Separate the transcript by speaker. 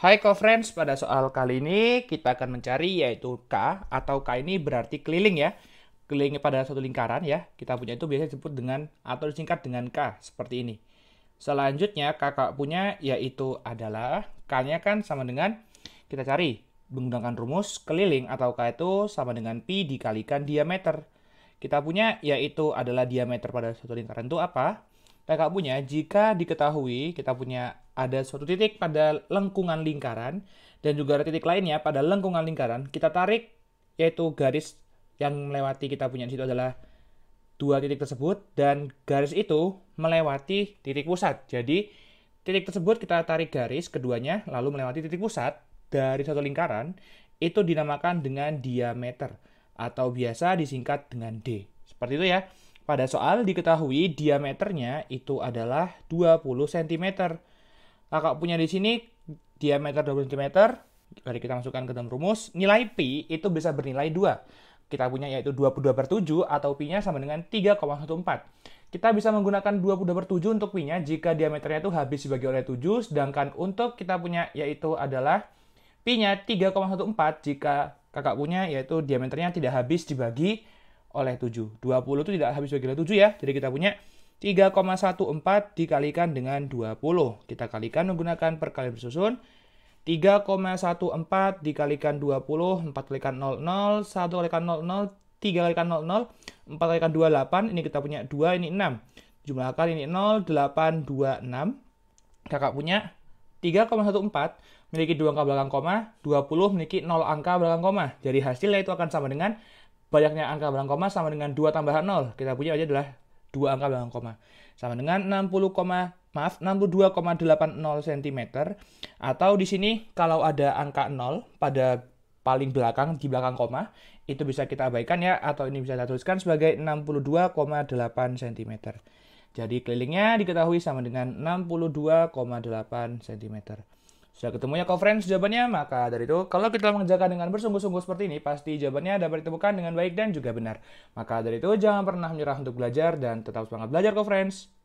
Speaker 1: Hai co-friends, pada soal kali ini kita akan mencari yaitu K atau K ini berarti keliling ya. Keliling pada satu lingkaran ya. Kita punya itu biasanya disebut dengan atau disingkat dengan K seperti ini. Selanjutnya kakak punya yaitu adalah K-nya kan sama dengan kita cari menggunakan rumus keliling atau K itu sama dengan pi dikalikan diameter. Kita punya yaitu adalah diameter pada satu lingkaran itu apa? PK punya jika diketahui kita punya ada suatu titik pada lengkungan lingkaran dan juga ada titik lainnya pada lengkungan lingkaran, kita tarik yaitu garis yang melewati kita punya di situ adalah dua titik tersebut dan garis itu melewati titik pusat. Jadi titik tersebut kita tarik garis keduanya lalu melewati titik pusat dari satu lingkaran itu dinamakan dengan diameter atau biasa disingkat dengan D. Seperti itu ya. Pada soal diketahui diameternya itu adalah 20 cm. Kakak punya di sini diameter 20 cm. Mari kita masukkan ke dalam rumus. Nilai Pi itu bisa bernilai 2. Kita punya yaitu 22 per 7 atau Pi-nya sama dengan 3,14. Kita bisa menggunakan 22 per 7 untuk Pi-nya jika diameternya itu habis dibagi oleh 7. Sedangkan untuk kita punya yaitu adalah Pi-nya 3,14 jika kakak punya yaitu diameternya tidak habis dibagi oleh 7. 20 itu tidak habis bagi oleh 7 ya. Jadi kita punya 3,14 dikalikan dengan 20. Kita kalikan menggunakan perkalian bersusun. 3,14 dikalikan 20, 4 kalikan 0, 1 kalikan 0, 3 kalikan 0, 4 kalikan 8, ini kita punya 2, ini 6. Jumlah akar ini 0, 8, 2, 6. Kakak punya 3,14 memiliki 2 angka belakang koma, 20 memiliki 0 angka belakang koma. Jadi hasilnya itu akan sama dengan Banyaknya angka belakang koma sama dengan 2 tambahan 0. Kita punya aja adalah 2 angka belakang koma. Sama dengan 60, maaf 62,80 cm atau di sini kalau ada angka 0 pada paling belakang di belakang koma itu bisa kita abaikan ya atau ini bisa kita tuliskan sebagai 62,8 cm. Jadi kelilingnya diketahui sama dengan 62,8 cm. Sudah ketemunya friends jawabannya, maka dari itu, kalau kita mengerjakan dengan bersungguh-sungguh seperti ini, pasti jawabannya dapat ditemukan dengan baik dan juga benar. Maka dari itu, jangan pernah menyerah untuk belajar dan tetap semangat belajar kau friends